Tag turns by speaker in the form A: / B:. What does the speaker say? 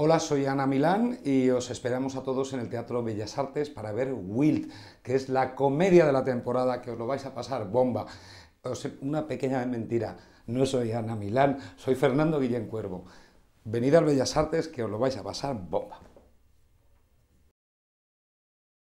A: Hola, soy Ana Milán y os esperamos a todos en el Teatro Bellas Artes para ver Wild, que es la comedia de la temporada, que os lo vais a pasar bomba. una pequeña mentira, no soy Ana Milán, soy Fernando Guillén Cuervo. Venid al Bellas Artes que os lo vais a pasar bomba.